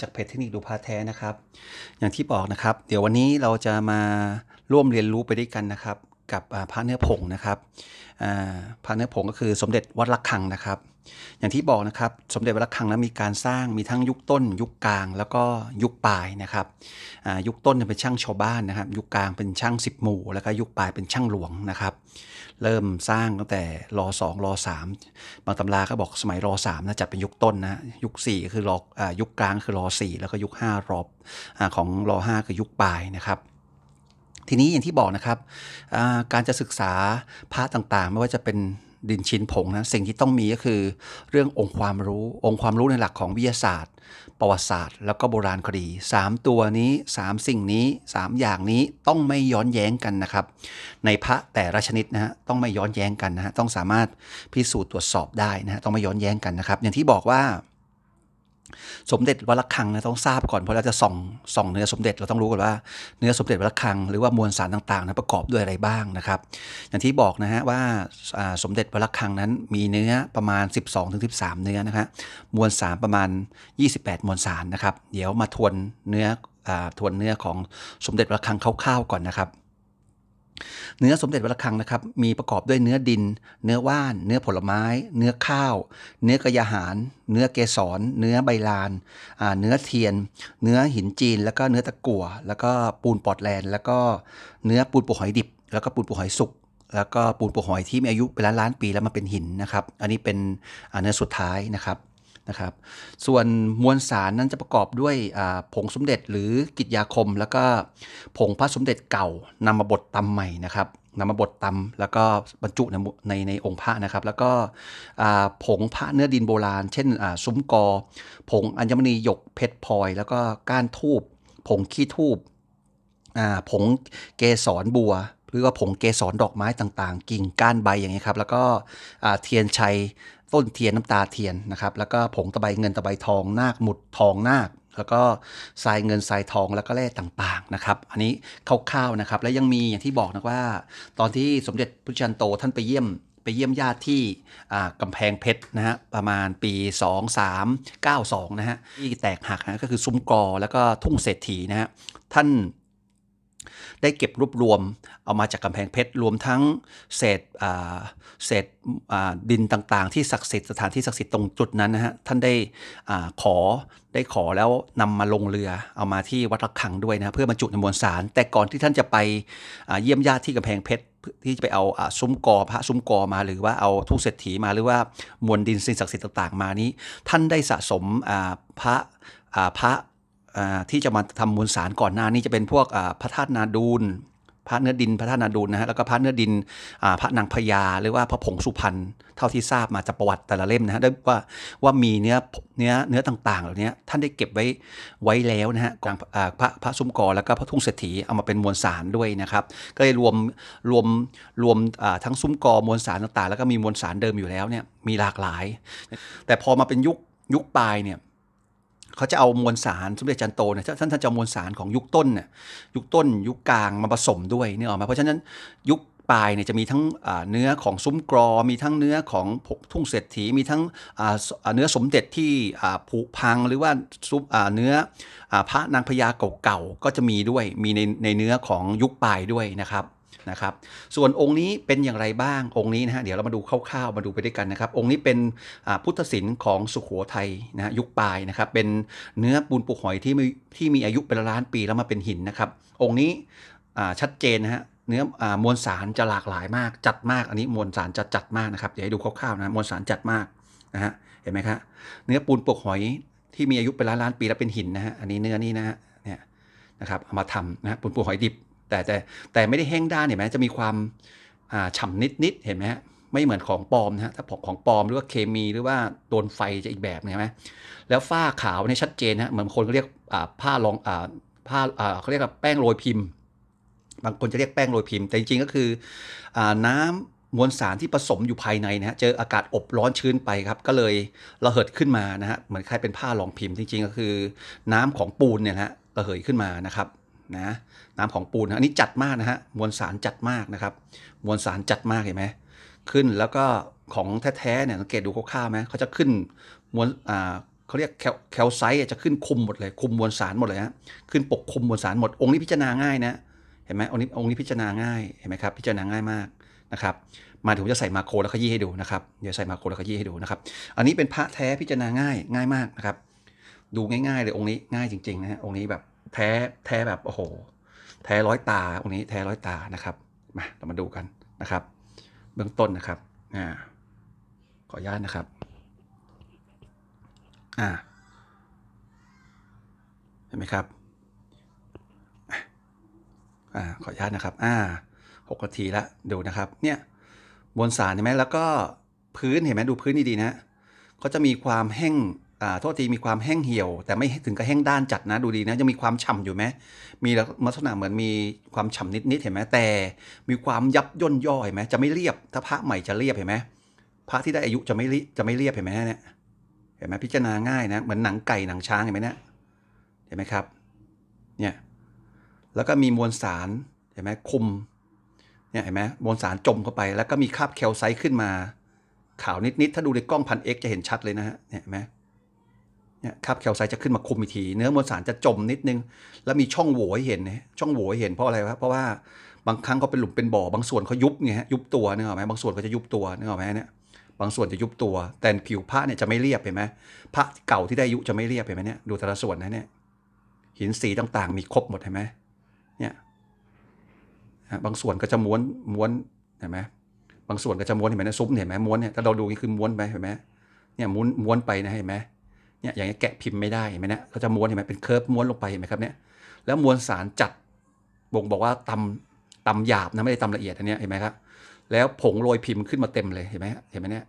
จากเพจเทคนิคดูพาแท้นะครับ อย่างที่บอกนะครับ เดี๋ยววันนี้เราจะมาร่วมเรียนรู้ไปด้วยกันนะครับ กับพระเนื้อผงนะครับพระเนื้อผงก็คือสมเด็จวัดรกขังนะครับ อย่างที่บอกนะครับสมเด็จวัดรกขังนั้นมีการสร้างมีทั้งยุคต้น ยุคกลางแล้วก็ยุคปลายนะครับ ยุคต้นเป็นช่างชาวบ้านนะครับ ยุคกลางเป็นช่างสิบหมู่แล้วก็ยุคปลายเป็นช่างหลวงนะครับเริ่มสร้างตั้งแต่รอสองรอสามบางตำราก็บอกสมัยรอสามนะจัดเป็นยุคต้นนะยุคสี่คือรออยุคกลางคือรอสี่แล้วก็ยุคห้ารอบอของรอห้าคือยุคปลายนะครับ ทีนี้อย่างที่บอกนะครับ การจะศึกษาพระต่างๆ ไม่ว่าจะเป็นดินชิ้นผงนะ สิ่งที่ต้องมีก็คือเรื่ององค์ความรู้ องค์ความรู้ในหลักของวิทยาศาสตร์ประวัติศาสตร์แล้วก็โบราณคดี 3 ตัวนี้ 3 สิ่งนี้ 3 อย่างนี้ต้องไม่ย้อนแย้งกันนะครับ ในพระแต่ละชนิดนะฮะต้องไม่ย้อนแย้งกันนะฮะต้องสามารถพิสูจน์ตรวจสอบได้นะฮะต้องไม่ย้อนแย้งกันนะครับ อย่างที่บอกว่าสมเด็จวัลคังนะต้องทราบก่อนเพราะเราจะส่องส่องเนื้อสมเด็จเราต้องรู้ก่อนว่าเนื้อสมเด็จวัลคังหรือว่ามวลสารต่างๆนะประกอบด้วยอะไรบ้างนะครับอย่างที่บอกนะฮะว่าสมเด็จวัลคังนั้นมีเนื้อประมาณ 12-13 เนื้อนะฮะมวลสารประมาณ 28 มวลสารนะครับ เดี๋ยวมาทวนเนื้อทวนเนื้อของสมเด็จวัลคังคร่าวๆก่อนนะครับเนื้อสมเด็จวัลคังนะครับ มีประกอบด้วยเนื้อดิน เนื้อว่าน เนื้อผลไม้ เนื้อข้าว เนื้อกระยาหารเนื้อเกสร เนื้อใบลาน เนื้อเทียน เนื้อหินจีน แล้วก็เนื้อตะกั่ว แล้วก็ปูนปอดแลนแล้วก็เนื้อปูนปูหอยดิบ แล้วก็ปูนปูหอยสุก แล้วก็ปูนปูหอยที่มีอายุเป็นล้านล้านปีแล้วมาเป็นหินนะครับ อันนี้เป็นเนื้อสุดท้ายนะครับนะครับส่วนมวลสารนั้นจะประกอบด้วยผงสมเด็จหรือกิจยาคม แล้วก็ผงพระสมเด็จเก่า นำมาบดตำใหม่นะครับ นำมาบดตำแล้วก็บรรจุในในในองค์พระนะครับ แล้วก็ผงพระเนื้อดินโบราณ เช่นซุ้มกอ ผงอัญมณีหยกเพชรพลอย แล้วก็ก้านทูบ ผงขี้ทูบผงเกสรบัวหรือว่าผงเกสรดอกไม้ต่างๆ กิ่งก้านใบอย่างนี้ครับแล้วก็เทียนชัยต้นเทียนน้ำตาเทียนนะครับแล้วก็ผงตะไบเงินตะไบทอง นาคหมุดทองนาคแล้วก็ทรายเงินทรายทองแล้วก็แร่ต่างๆนะครับอันนี้คร่าวๆนะครับและยังมีอย่างที่บอกนะว่า ตอนที่สมเด็จพระจันโตท่านไปเยี่ยมไปเยี่ยมญาติที่กำแพงเพชรนะฮะประมาณปี2392นะฮะที่แตกหักนะก็คือ ซุ้มกอแล้วก็ทุ่งเศรษฐีนะฮะท่านได้เก็บรวบรวมเอามาจากกำแพงเพชรรวมทั้งเศษเศษดินต่าง ๆที่ศักดิ์สิทธิ์สถานที่ศักดิ์สิทธิ์ตรงจุดนั้นนะฮะท่านได้อขอได้ขอแล้วนำมาลงเรือเอามาที่วัดระฆังด้วยนะเพื่อบรรจุในมวลสาร แต่ก่อนที่ท่านจะไปเยี่ยมญาติที่กำแพงเพชรที่จะไปเอาซุ้มกอพระซุ้มกอมา หรือว่าเอาทุ่งเศรษฐีมาหรือว่ามวลดินสิ่งศักดิ์สิทธิ์ต่างๆมานี้ ท่านได้สะสมพระพระที่จะมาทำมวลสารก่อนหน้านี้จะเป็นพวกพระธาตุนาดูลพระเนื้อดินพระธาตุนาดูลนะฮะ แล้วก็พระเนื้อดิน พระนางพญาหรือว่าพระผงสุพรรณ เท่าที่ทราบมาจากประวัติแต่ละเล่มนะฮะ ได้ว่าว่ามีเนื้อเนื้อเนื้อต่างๆเหล่านี้ท่านได้เก็บไว้ไว้แล้วนะฮะกองพระพระซุ้มกอแล้วก็พระทุ่งเศรษฐีเอามาเป็นมวลสารด้วยนะครับ ก็เลยรวมรวมรวมทั้งซุ้มกอมวลสารต่างๆ แล้วก็มี มวลสารเดิมอยู่แล้วเนี่ยมีหลากหลาย แต่พอมาเป็นยุคยุคปลายเนี่ยเขาจะเอามวลสารสมเด็จจันโตเนี่ยท่านท่านจะมวลสารของยุคต้นน่ย ยุคต้น ยุคกลางมาผสมด้วยเนี่ยออกมา เพราะฉะนั้นยุคปลายเนี่ย จะมีทั้งเนื้อของซุ้มกรอมีทั้งเนื้อของทุ่งเศรษฐี มีทั้งเนื้อสมเด็จที่ผุพังหรือว่าซุ้มเนื้อพระนางพญาเก่าๆก็จะมีด้วย มีในในเนื้อของยุคปลายด้วยนะครับนะครับส่วนองค์นี้เป็นอย่างไรบ้างองค์นี้นะฮะเดี๋ยวเรามาดูคร่าวๆมาดูไปด้วยกันนะครับองค์นี้เป็นพุทธศิลป์ของสุขโขทัยนะยุคปลายนะครับเป็นเนื้อปูนปูหอยที่มีที่มีอายุเป็นล้านปีแล้วมาเป็นหินนะครับองค์นี้ชัดเจนนะฮะเนื้ออมวลสารจะหลากหลายมากจัดมาก อันนี้มวลสารจะจัดมากนะครับเดี๋ยวให้ดูคร่าวๆนะมวลสารจัดมากนะฮะเห็นไหมครับเนื้อปูนปูหอยที่มีอายุเป็นล้านล้านปีแล้วเป็นหินนะฮะอันนี้เนื้อนี่นะฮะเนี่ยนะครับเอามาทำนะฮะปูนปูหอยดิบแต่แต่แต่ไม่ได้แห้งด้านเห็นไหมจะมีความฉ่ำนิดๆ เห็นไหมฮะไม่เหมือนของปลอมนะฮะถ้าของปลอมหรือว่าเคมีหรือว่าโดนไฟจะอีกแบบนึงไหมแล้วฝ้าขาวเนี่ยชัดเจนนะเหมือนคนเเรียกผ้ารองผ้าเขาเรียกว่าแป้งโรยพิมพ์ บางคนจะเรียกแป้งโรยพิมพ์ แต่จริงๆก็คืออน้ำมวลสารที่ผสมอยู่ภายในนะฮะเจออากาศอบร้อนชื้นไปครับ ก็เลยระเหิดขึ้นมานะฮะเหมือนคล้ายเป็นผ้ารองพิมพ์จริง ๆ ก็คือ น้ำของปูนเนี่ยฮะระเหยขึ้นมานะครับนะน้ำของปูนอันนี้จัดมากนะฮะมวลสารจัดมากนะครับ มวลสารจัดมากเห็นไหมขึ้นแล้วก็ของแท้ๆเนี่ยสังเกตดูคร่าวๆไหมเขาจะขึ้นมวลอ่าเขาเรียกแคลไซต์จะขึ้นคุมหมดเลย คุมมวลสารหมดเลยฮะขึ้นปกคุมมวลสารหมดองค์นี้พิจารณาง่ายนะเห็นไหมองค์นี้องค์นี้พิจารณาง่ายเห็นไหมครับพิจารณาง่ายมากนะครับมาถึงจะใส่มาโครแล้วขยี้ให้ดูนะครับเดี๋ยวใส่มาโครแล้วขยี้ให้ดูนะครับอันนี้เป็นพระแท้พิจารณาง่ายง่ายมากนะครับดูง่าย ๆ เลยองค์นี้ง่ายจริงๆนะฮะองค์นี้แบบแท้แท้แบบ โอ้โห แท้ร้อยตาตรงนี้แท้ร้อยตานะครับมาเรามาดูกันนะครับ เบื้องต้นนะครับอ่าขออนุญาตนะครับอ่าเห็นไหมครับอ่าขออนุญาตนะครับอ่าหกนาทีละดูนะครับเนี่ยบนสารเห็นไหมแล้วก็พื้นเห็นไหมดูพื้นดี ๆนะเขาจะมีความแห้งโทษที มีความแห้งเหี่ยว แต่ไม่ถึงกับแห้งด้านจัดนะ ดูดีนะยังมีความฉ่าอยู่ไหมมีลักษณะเหมือนมีความฉ่านิดๆเห็นไหมแต่มีความยับย่นย่อเห็นไหมจะไม่เรียบถ้าพระใหม่จะเรียบเห็นไหมพระที่ได้อายุจะไม่จะไม่เรียบเห็นไหมเนี่ยเห็นไหมพิจารณาง่ายนะเหมือนหนังไก่หนังช้าง เห็นไหมเนี่ยเห็นไหมครับเนี่ยแล้วก็มีมวลสารเห็นไหมคุมเนี่ยเห็นไหมมวลสารจมเข้าไป แล้วก็มีคราบแคลไซต์ขึ้นมาขาวนิดๆถ้าดูในกล้องพันเอ็กจะเห็นชัดเลยนะฮะเนี่ยเห็นไหมเนี่ยครับแคลไซ์จะขึ้นมาคุมอีกทีเนื้อมวลสารจะจมนิดนึง แล้วมีช่องโหว่ให้เห็นนะช่องโหว่ให้เห็นเพราะอะไรครับเพราะว่า บางครั้งเขาเป็นหลุมเป็นบ่อบางส่วนเขายุบเงีะยยุบตัวนึกออกไหมบางส่วนก็จะยุบตัวนึกออกไหมเนี่ย บางส่วนจะยุบตัว แต่ผิวพระเนี่ยจะไม่เรียบเห็นไหมพระเก่าที่ได้ยุจะไม่เรียบเห็นไหมเนี่ย ดูแต่ละส่วนนะเนี่ยหินสีต่าง ๆ มีครบหมดเห็นไหมเนี่ยบางส่วนก็จะม้วน ม้วน เห็นไหมบางส่วนก็จะม้วนเห็นไหมนะ ซุ้มเห็นไหมม้วนเนี่ยถ้าเราดูนี่คือม้วนไปเห็นไหมเนี่ยม้วนม้วนไปนะเห็นไหมเนี่ยอย่างนี้แกะพิมพ์ไม่ได้เห็นไหมเนี่ยเขาจะม้วนเห็นไหมเป็นเคิร์ฟม้วนลงไปเห็นไหมครับเนี่ยแล้วมวลสารจัดบ่งบอกว่าตำตำหยาบนะ ไม่ได้ตำละเอียดอันนี้เห็นไหมครับแล้วผงโรยพิมพ์ขึ้นมาเต็มเลยเห็นไหมเห็นไหมเนี่ย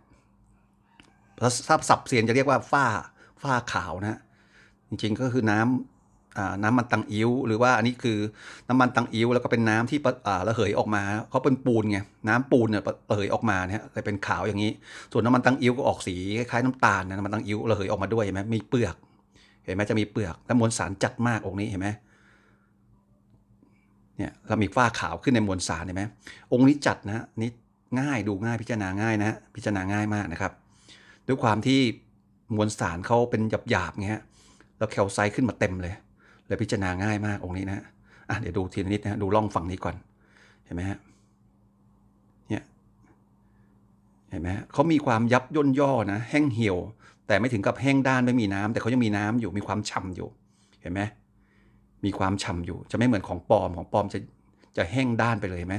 ถ้าสับเสียนจะเรียกว่าฝ้าฝ้าขาวนะ จริง ๆก็คือน้ำน้ำมันตังอิ้วหรือว่าอันนี้คือน้ำมันตังอิ้ว แล้วก็เป็นน้ำที่ระเหยออกมา เขาเป็นปูนไงน้ำปูนเนี่ยระเหยออกมาเนี่ยเลยเป็นขาวอย่างนี้ ส่วนน้ำมันตังอิ้วก็ออกสีคล้ายๆ น้ำตาลนะน้ำมันตังอิ้วระเหยออกมาด้วยเห็นไหมมีเปลือก เห็นไหมจะมีเปลือกแล้วมวลสารจัดมากองค์นี้เห็นไหมเนี่ยเรามีฝ้าขาวขึ้นในมวลสารเห็นไหมองค์นี้จัดนะนี่ง่ายดูง่ายพิจารณาง่ายนะพิจารณาง่ายมากนะครับ ด้วยความที่มวลสารเขาเป็นหยาบๆเงี้ยแล้วแคลไซต์ขึ้นมาเต็มเลยแลวพิจารณาง่ายมากองค์นี้นะอ่ะเดี๋ยวดูทีนิดนะดูล่องฝั่งนี้ก่อน เห็นไหมฮะ เนี่ย เห็นไหมเขามีความยับย่นย่อนะ แห้งเหี่ยว แต่ไม่ถึงกับแห้งด้านไม่มีน้ำ แต่เขายังมีน้ำอยู่มีความฉ่าอยู่ เห็นไหมมีความฉ่าอยู่จะไม่เหมือนของปลอมของปลอมจะจะแห้งด้านไปเลยไหม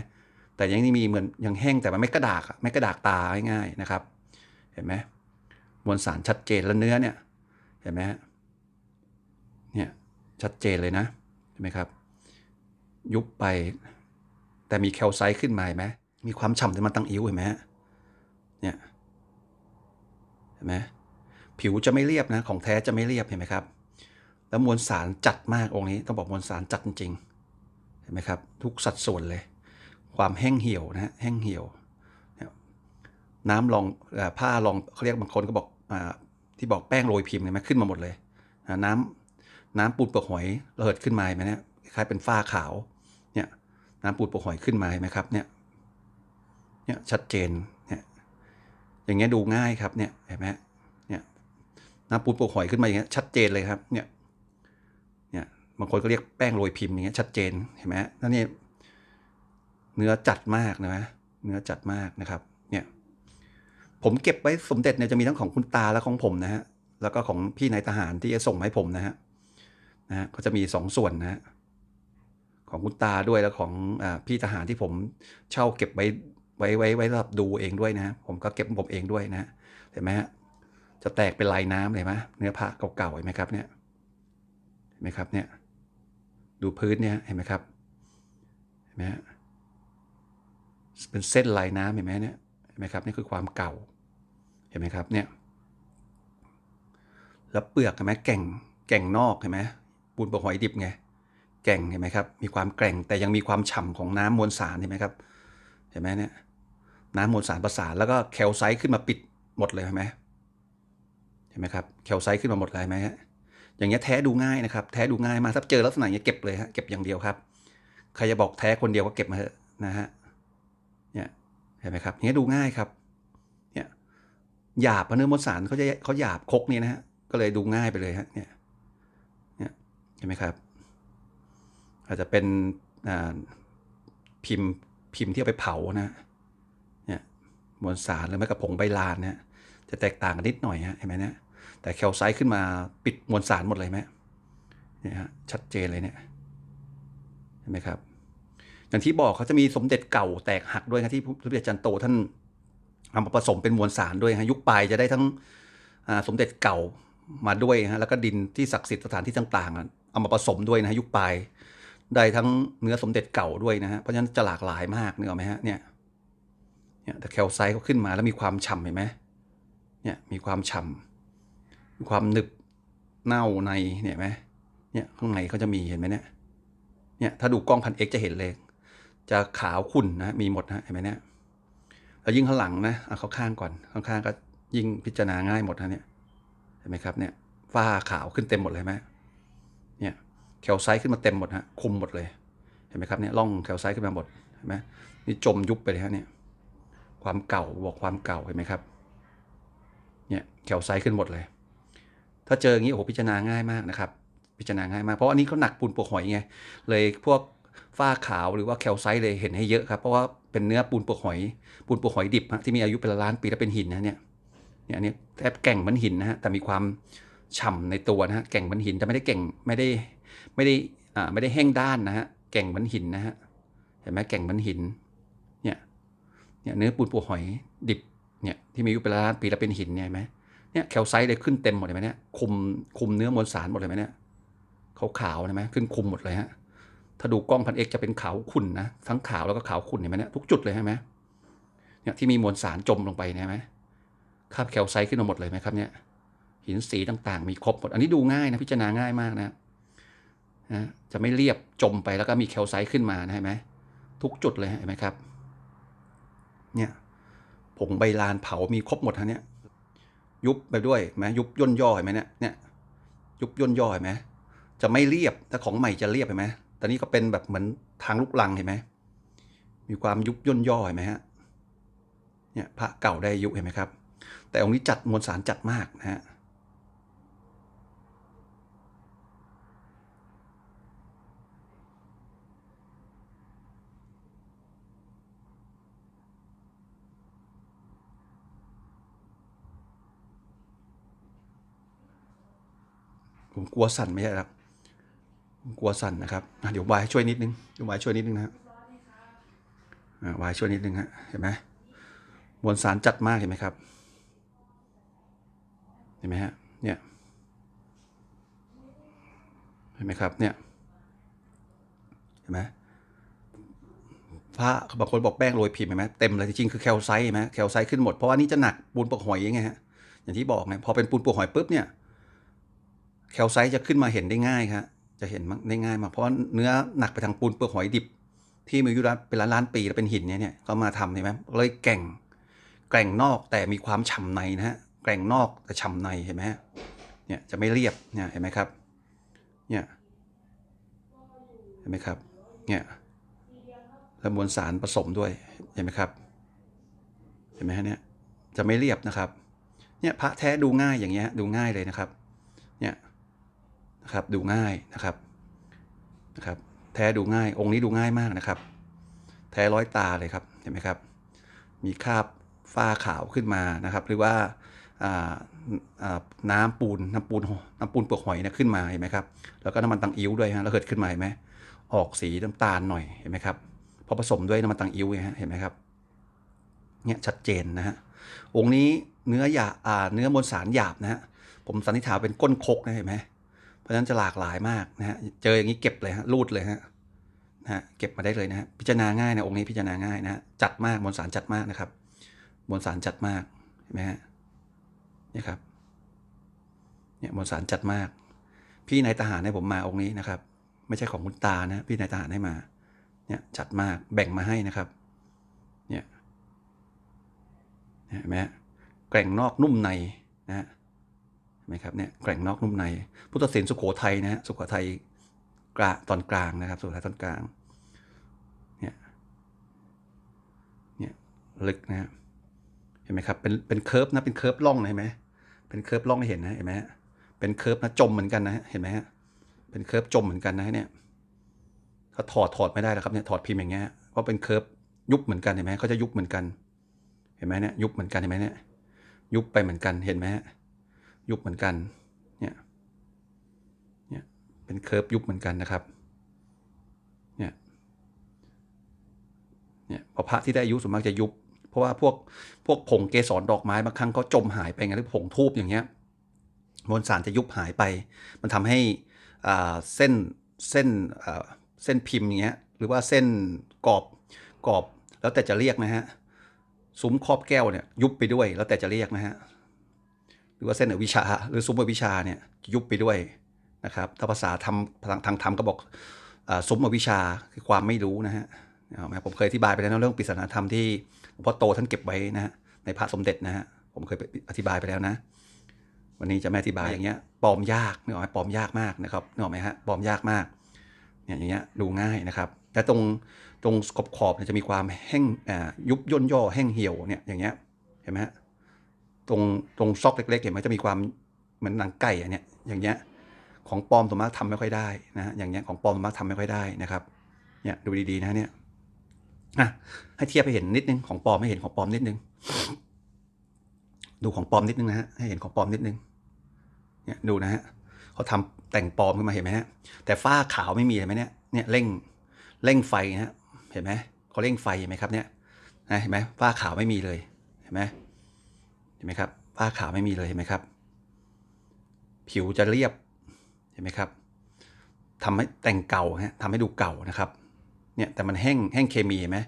แต่ยังนี่มีเหมือนยังแห้งแต่มันไม่กระดากไม่กระดากตาง่ายๆนะครับ เห็นไหมมวลสารชัดเจนและเนื้อเนี่ย เห็นไหมเนี่ยชัดเจนเลยนะใช่ไหมครับยุบไปแต่มีแคลไซต์ขึ้นมาไหมมีความฉ่ำที่มันตั้งอิ้วเห็นไหมเนี่ยเห็นไหมผิวจะไม่เรียบนะของแท้จะไม่เรียบเห็นไหมครับแล้วมวลสารจัดมากองค์นี้ต้องบอกมวลสารจัดจริงเห็นไหมครับทุกสัดส่วนเลย ความแห้งเหี่ยวนะแห้งเหี่ยว น้ำรองผ้ารองเขาเรียกบางคนก็บอกอที่บอกแป้งโรยพิมพ์เห็นไหมขึ้นมาหมดเลยน้ำน้ำปูดเปลือกหอยระเหิดขึ้นมาไหมเนี่ยคล้ายเป็นฝ้าขาวเนี่ยน้ำปูดเปลือกหอยขึ้นมาไหมครับเนี่ยเนี่ยชัดเจนเนี่ยอย่างเงี้ยดูง่ายครับเนี่ยเห็นไหมเนี่ยน้ำปูดเปลือกหอยขึ้นมาอย่างเงี้ยชัดเจนเลยครับเนี่ยเนี่ยบางคนก็เรียกแป้งโรยพิมพ์อย่างเงี้ยชัดเจนเห็นไหมนั่นนี่เนื้อจัดมากนะเนื้อจัดมากนะครับเนี่ยผมเก็บไว้สมเด็จเนี่ยจะมีทั้งของคุณตาและของผมนะฮะแล้วก็ของพี่นายทหารที่จะส่งให้ผมนะฮะนะก็จะมี 2สส่วนนะของคุณตาด้วยแล้วของอพี่ทหารที่ผมเช่าเก็บไว้ไว้ไว้ไว้สำหรับดูเองด้วยนะผมก็เก็บผมเองด้วยนะ เห็นไหมฮะจะแตกเป็นลายน้ำเลยไหมเนื้อผ้าเก่าๆเห็นไหมครับเนี่ยเห็นไหมครับเนี่ยดูพื้นเนี่ยเห็นไหมครับเห็นไหมฮะเป็นเส้นลายน้ำเห็นไหมเนี่ยเห็นไหมครับนี่คือความเก่าเห็นไหมครับเนี่ยแล้วเปลือกเห็นไหมแก่งแก่งนอกเห็นไหมปูนปลหอยดิบไง แก่งเห็นไหมครับ มีความแกร่งแต่ยังมีความฉ่าของน้ำมวลสารเห็นไหมครับเห็นไหมเนี่ยน้ำมวลสารประสานแล้วก็แคลไซต์ขึ้นมาปิดหมดเลยเห็นไหมเห็นไหมครับแคลไซต์ขึ้นมาหมดเลยไหมฮะอย่างเงี้ยแท้ดูง่ายนะครับแท้ดูง่ายมาถ้าเจอลักษณะเงี้ยเก็บเลยฮะเก็บอย่างเดียวครับใครจะบอกแท้คนเดียวก็เก็บมาเถอะนะฮะเนี่ยเห็นไหมครับเงี้ยดูง่ายครับเนี่ยหยาบเนื้อมวลสารเขาจะเขาหยาบคกนี่นะฮะก็เลยดูง่ายไปเลยฮะเนี่ยใช่ไหมครับอาจจะเป็นพิมพ์พิมพ์ที่เอาไปเผานะเนี่ยมวลสารหรือแม้กระผงใบลานเนี่ยจะแตกต่างกันนิดหน่อยฮะเห็นไหมเนี่ยแต่แคลไซต์ขึ้นมาปิดมวลสารหมดเลยไหมเนี่ยฮะชัดเจนเลยเนี่ยเห็นไหมครับอย่างที่บอกเขาจะมีสมเด็จเก่าแตกหักด้วยนะที่สมเด็จจันโตท่านนำมาผสมเป็นมวลสารด้วยฮะยุคปลายจะได้ทั้งสมเด็จเก่ามาด้วยฮะแล้วก็ดินที่ศักดิ์สิทธิ์สถานที่ต่าง ๆเอามาผสมด้วยนะยุคปลายได้ทั้งเนื้อสมเด็จเก่าด้วยนะฮะเพราะฉะนั้นจะหลากหลายมากนึกออกไหมฮะเนี่ยเนี่ยแต่แคลไซต์เขาขึ้นมาแล้วมีความฉ่ำเห็นไหมเนี่ยมีความฉ่ำมีความหนึบเน่าในเนี่ยไหมเนี่ยข้างในเขาจะมีเห็นไหมเนี่ยเนี่ยถ้าดูกล้องพันเอ็กจะเห็นเลยจะขาวขุ่นนะมีหมดนะเห็นไหมเนี่ยแล้วยิ่งข้างหลังนะเอาขาข้างก่อนข้างก็ยิ่งพิจารณาง่ายหมดนะเนี่ยเห็นไหมครับเนี่ยฝ้าขาวขึ้นเต็มหมดเลยไหมแคลไซต์ขึ้นมาเต็มหมดฮะ คุมหมดเลย เห็นไหมครับเนี่ยล่องแคลไซต์ขึ้นมาหมด เห็นไหมนี่จมยุบไปเลยฮะเนี่ย ความเก่าบอกความเก่า เห็นไหมครับ เนี่ยแคลไซต์ขึ้นหมดเลย ถ้าเจออย่างนี้โอ้โห พิจารณาง่ายมากนะครับ พิจารณาง่ายมาก เพราะอันนี้เขาหนักปูนปวกหอยไง เลยพวกฝ้าขาวหรือว่าแคลไซต์เลย เห็นให้เยอะครับ เพราะว่า เป็นเนื้อปูนปวกหอย ปูนปวกหอยดิบฮะ ที่มีอายุเป็นล้านปีแล้วเป็นหินนะเนี่ย เนี่ยอันนี้แทบแก่งเหมือนหินนะฮะ แต่มีความฉ่าในตัวนะฮะแก่งเหมือนหินแต่ไม่ได้แก่งไม่ได้ไม่ได้ไม่ได้แห้งด้านนะฮะ แก่งมันหินนะฮะ เห็นไหมแก่งมันหิน เนี่ย เนี่ย เนื้อปูนปูหอยดิบ เนี่ย ที่มีอายุเป็นล้านปีแล้วเป็นหิน เนี่ย เห็นไหมเนี่ยแคลไซต์เลยขึ้นเต็มหมดเลยไหมเนี่ย คุมคุมเนื้อมวลสารหมดเลยไหมเนี่ยขาวๆเห็นไหมขึ้นคุมหมดเลยฮะ ถ้าดูกล้องพันเอกจะเป็นขาวขุ่นนะ ทั้งขาวแล้วก็ขาวขุ่น เห็นไหมเนี่ย ทุกจุดเลยใช่ไหมเนี่ย ที่มีมวลสารจมลงไปเนไหมคาบแคลไซต์ขึ้นมาหมดเลยไหมครับเนี่ยหินสีต่างๆ มีครบหมดอันนี้ดูง่ายนะพิจารณาง่ายมากนะนะจะไม่เรียบจมไปแล้วก็มีแคลไซต์ขึ้นมานะเห็นไหมทุกจุดเลยเห็นไหมครับ เนี่ยผงใบลานเผามีครบหมดทั้งนี้ยุบไปด้วยไหมยุบย่นย่อเห็นไหมเนี่ยเนี่ยยุบย่นย่อเห็นไหมจะไม่เรียบแต่ของใหม่จะเรียบเห็นไหมแต่นี้ก็เป็นแบบเหมือนทางลุกลังเห็นไหมมีความยุบย่นย่อเห็นไหมฮะเนี่ยพระเก่าได้ยุเห็นไหมครับ แต่องค์นี้จัดมวลสารจัดมากนะฮะมกลัวสั่นไม่ใช่ครับผมกลัวสั่นนะครับเดี๋ยววายช่วยนิดนึงเดี๋ยววายช่วยนิดนึงนะวายช่วยนิดนึงฮะเห็นไหมมวลสารจัดมากเห็นไหมครับเห็นไหมฮะเนี่ยเห็นไหมครับเนี่ยเห็นไหมพระบางคนบอกแป้งโรยผิดเห็นไหมเต็มเลยจริงๆคือแคลไซต์เห็นไหมแคลไซต์ขึ้นหมดเพราะว่านี่จะหนักปูนปกหอยยังไงฮะอย่างที่บอกไงพอเป็นปูนปกหอยปุ๊บเนี่ยแคลไซต์จะขึ้นมาเห็นได้ง่ายครับจะเห็นได้ง่ายมากเพราะเนื้อหนักไปทางปูนเปลือกหอยดิบ ที่มีอายุเป็นล้านล้านปีแล้วเป็นหินเนี่ยเนี่ยเขามาทำเห็นไหมเลยแก่งแก่งนอกแต่มีความฉ่าในนะฮะแก่งนอกแต่ฉ่าในเห็นไหมเนี่ยจะไม่เรียบเนี่ยเห็นไหมครับเนี่ยเห็นไหมครับเนี่ยและมวลสารผสมด้วยเห็นไหมครับ เห็นไหมฮะเนี่ยจะไม่เรียบนะครับเนี่ยพระแท้ดูง่ายอย่างเงี้ยดูง่ายเลยนะครับนะครับดูง่ายนะครับนะครับ แท้ดูง่าย องค์นี้ดูง่ายมากนะครับ แท้ร้อยตาเลยครับเห็นไหมครับมีคราบฝ้าขาวขึ้นมานะครับหรือว่าน้ำปูนน้ำปูนน้ำปูนเปลือกหอยนะขึ้นมาเห็นไหมครับ แล้วก็น้ำมันตังอิ้ว ด้วยฮะแล้วเกิดขึ้นมาเห็นไหมออกสีน้ำตาลหน่อยเห็นไหมครับพอผสมด้วยน้ำมันตังอิ้วเห็นไหมครับเนี่ยชัดเจนนะฮะองค์นี้เนื้อหยาเนื้อมวลสารหยาบนะฮะผมสันนิษฐานเป็นก้นคกนะเห็นไหมราะฉะนั้นจะหลากหลายมากนะฮะ เจออย่างนี้เก็บเลยฮะรูดเลยฮะนะฮะเก็บมาได้เลยนะฮะพิจารณาง่ายนะองค์นี้ พิจารณาง่ายนะฮะจัดมากบนสารจัดมากนะครับบนสารจัดมากเห็นไหมฮะนี่ครับเนี่ยบนสารจัดมาก พี่นายทหารให้ผมมาองค์นี้นะครับ ไม่ใช่ของคุณตานะ พี่นายทหารให้มาเนี่ยจัดมากแบ่งมาให้นะครับเนี่ยเห็นไหมฮะแกร่งนอกนุ่มในนะฮะนะครับเนี่ยแกร่งนอกนุ่มใน พุทธศิลป์สุขโขทัยนะฮะสุขโขทัยกระตอนกลางนะครับ สุขโขทัยตอนกลางเนี่ยเนี่ยลึกนะฮะเห็นไหมครับเป็นเป็นเคิร์ฟนะเป็นเคิร์ฟล่องเห็นไหมเป็นเคิร์ฟล่องเห็นนะเห็นไหมฮะเป็นเคิร์ฟนะจมเหมือนกันนะเห็นไหมฮะเป็นเคิร์ฟจมเหมือนกันนะเนี่ยเขาถอดถอดไม่ได้แล้วครับเนี่ยถอดพิมพ์อย่างเงี้ยเพราะเป็นเคิร์ฟยุบเหมือนกันเห็นไหมเขาจะยุบเหมือนกัน เห็นไหมเนี่ยยุบเหมือนกันเห็นไหมเนี่ยยุบไปเหมือนกันเห็นไหมฮะยุบเหมือนกัน เนี่ย เนี่ย เป็นเคิร์ฟยุบเหมือนกันนะครับ เนี่ย เนี่ยพอพระที่ได้อายุส่วนมากจะยุบ เพราะว่า พวกพวกผงเกสรดอกไม้บางครั้งเขาจมหายไปไงหรือผงทูบอย่างเงี้ย มวลสารจะยุบหายไป มันทำให้เส้น เส้นเส้นพิมพ์อย่างเงี้ย หรือว่าเส้นกรอบ กรอบ แล้วแต่จะเรียกนะฮะซุ้มครอบแก้วเนี่ยยุบไปด้วย แล้วแต่จะเรียกนะฮะรือว่าเส้นอวิชาหรือซุ้มอวิชาเนี่ยยุบไปด้วยนะครับ ถ้าภาษาทำทางธรรมก็บอกซุ้มอวิชาคือความไม่รู้นะฮะผมเคยอธิบายไปแล้วเรื่องปริศนาธรรมที่หลวงพ่อโตท่านเก็บไว้นะฮะในพระสมเด็จนะฮะผมเคยอธิบายไปแล้วนะ วันนี้จะไม่อธิบายอย่างเงี้ยปลอมยากนึกออกไหมปลอมยากมากนะครับนึกออกไหมฮะปลอมยากมากเนี่ยอย่างเงี้ยดูง่ายนะครับ แต่ตรงตรงขอบขอบจะมีความแห้งยุบย่นย่อ แห้งเหี่ยวเนี่ยอย่างเงี้ยเห็นไหมฮะตรงตรงซอกเล็กๆ เห็นไหมจะมีความเหมือนหนังไก่อันเนี้ยอย่างเงี้ย ของปลอมสมมติทำไม่ค่อยได้นะอย่างเงี้ยของปลอมสมมติทำไม่ค่อยได้นะครับ เนี่ยดูดีๆนะเนี่ยนะให้เทียบให้เห็นนิดนึงของปลอมให้เห็นของปลอมนิดนึง ดูของปลอมนิดนึงนะฮะให้เห็นของปลอมนิดนึง เนี่ยดูนะฮะเขาทำแต่งปลอมขึ้นมาเห็นไหมฮะ แต่ฝ้าขาวไม่มีเห็นไหมเนี่ยเนี่ยเร่งเร่งไฟนะฮะเห็นไหมเขาเร่งไฟเห็นไหมครับเนี่ย นะเห็นไหมฝ้าขาวไม่มีเลยเห็นไหมห็นไหมครับฝ้าขาวไม่มีเลยเห็นไหมครับ ผิวจะเรียบ เห็นไหมครับทำให้แต่งเก่าฮะทำให้ดูเก่านะครับ เนี่ย แต่มันแห้ง แห้งเคมีเห็นไหม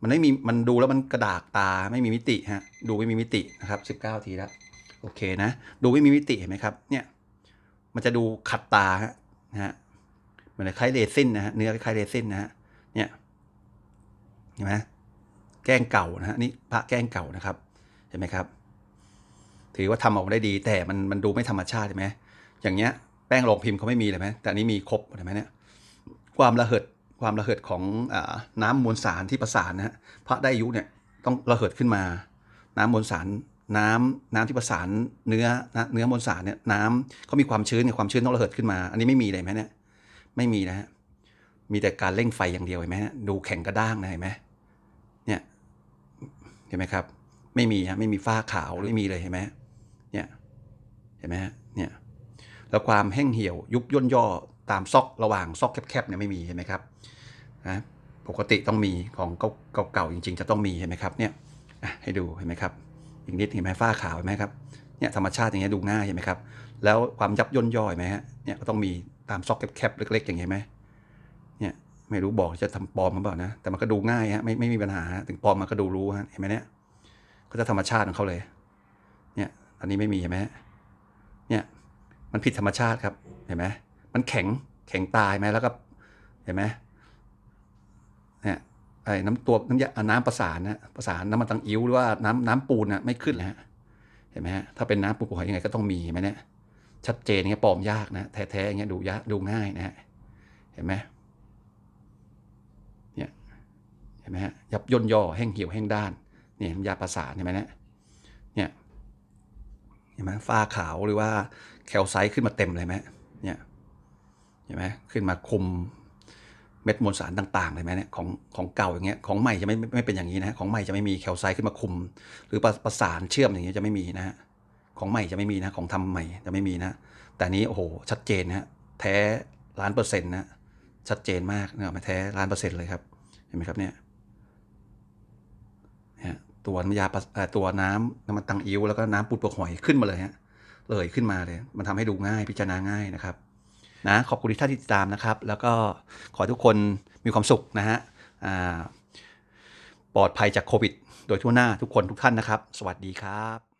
มันไม่มี มันดูแล้วมันกระดากตา ไม่มีมิติฮะ ดูไม่มีมิตินะครับ19ทีแล้ว โอเคนะ ดูไม่มีมิติเห็นไหมครับ เนี่ย มันจะดูขัดตาฮะ นะฮะเหมือนคล้ายเรซินนะฮะ เนื้อคล้ายเรซินนะฮะ เนี่ย เห็นไหมแกงเก่านะฮะนี่พระแกงเก่านะครับ เห็นไหมครับถือว่าทำออกมาได้ดีแต่มันมันดูไม่ธรรมชาติใช่ไหมอย่างเงี้ยแป้งลงพิมพ์เขาไม่มีเลยไหมแต่อันนี้มีครบใช่ไหมเนี่ยความระเหิดความระเหิดของอน้ำมวลสารที่ประสานนะฮะพระได้อายุเนี่ยต้องระเหิดขึ้นมา น้ำมวลสารน้ำน้ำที่ประสานเนื้อเนื้อมวลสารเนี่ยน้ำเขามีความชื้นเนี่ยความชื้นต้องระเหิดขึ้นมาอันนี้ไม่มีเลยไหมเนี่ยไม่มีนะฮะมีแต่การเร่งไฟอย่างเดียวเห็นไหมฮะดูแข็งกระด้างนะเห็นไหมเนี่ยเห็นไหมครับไม่มีฮะไม่มีฝ้าขาวไม่มีเลยเห็นไหมห็นไหมฮะเนี่ยแล้วความแห้งเหี่ยวยุบย่นย่อตามซอกระหว่างซอกแคบๆเนี่ยไม่มีเห็นไหมครับนะปกติต้องมีของเก่าๆจริงๆ จะต้องมีเห็นไหมครับเนี่ยให้ดูเห็นไหมครับอีกนิดเห็นไหมฝ้าขาวเห็นไหมครับเนี่ยธรรมชาติอย่างเงี้ยดูง่ายเห็นไหมครับแล้วความยับย่นย่อยไหมฮะเนี่ยก็ต้องมีตามซอกแคบๆเล็ก ๆ อย่างเงี้ยไหมเนี่ยไม่รู้บอกจะทำปอมหรือเปล่านะแต่มันก็ดูง่ายฮะไม่ไม่มีปัญหาถึงปอมมันก็ดูรู้ฮะเห็นไหมเนี่ยก็จะธรรมชาติของเขาเลยเนี่ยอันนี้ไม่มีเห็นไหมฮะมันผิดธรรมชาติครับ เห็นไหมมันแข็ง แข็งตายไหมแล้วก็ เห็นไหมเนี่ยไอ้น้ำตัวน้ำยาน้ำประสานนะ ประสานน้ำมันตังอิ้วหรือว่า น้ำน้ำปูนนะไม่ขึ้นแล้วเห็นไหมฮะ ถ้าเป็นน้ำปูนหอยยังไงก็ต้องมีไหมเนี่ย ชัดเจนเงี้ยปลอมยากนะ แท้ๆเงี้ยดูยากดูง่ายนะฮะ เห็นไหมเนี่ย เห็นไหมฮะยับย่นย่อแห้งเหี่ยวแห้งด้านเนี่ยน้ำยาประสานเห็นไหมเนี่ยเนี่ย เห็นไหมฝ้าขาวหรือว่าแคลไซต์ขึ้นมาเต็มเลยไหมเนี่ยใช่ไหมขึ้นมาคุมเม็ดมวลสารต่างๆเลยไหมเนี่ยของของเก่าอย่างเงี้ยของใหม่จะไม่ไม่เป็นอย่างนี้นะของใหม่จะไม่มีแคลไซต์ขึ้นมาคุม หรือประประสานเชื่อมอย่างเงี้ยจะไม่มีนะของใหม่จะไม่มีนะของทำใหม่จะไม่มีนะแต่นี้โอ้โหชัดเจนนะแท้ล้านเปอร์เซ็นต์นะชัดเจนมากเนี่ยมาแท้ล้านเปอร์เซ็นต์เลยครับเห็นไหมครับเนี่ยตัวน้ำยาตัวน้ำน้ำมันตังอิ้วแล้วก็น้ำปูดปลวกหอยขึ้นมาเลยฮะเลยขึ้นมาเลย มันทำให้ดูง่ายพิจารณาง่ายนะครับ นะขอบคุณที่ท่านติดตามนะครับ แล้วก็ขอทุกคนมีความสุขนะฮะ ปลอดภัยจากโควิดโดยทั่วหน้าทุกคนทุกท่านนะครับ สวัสดีครับ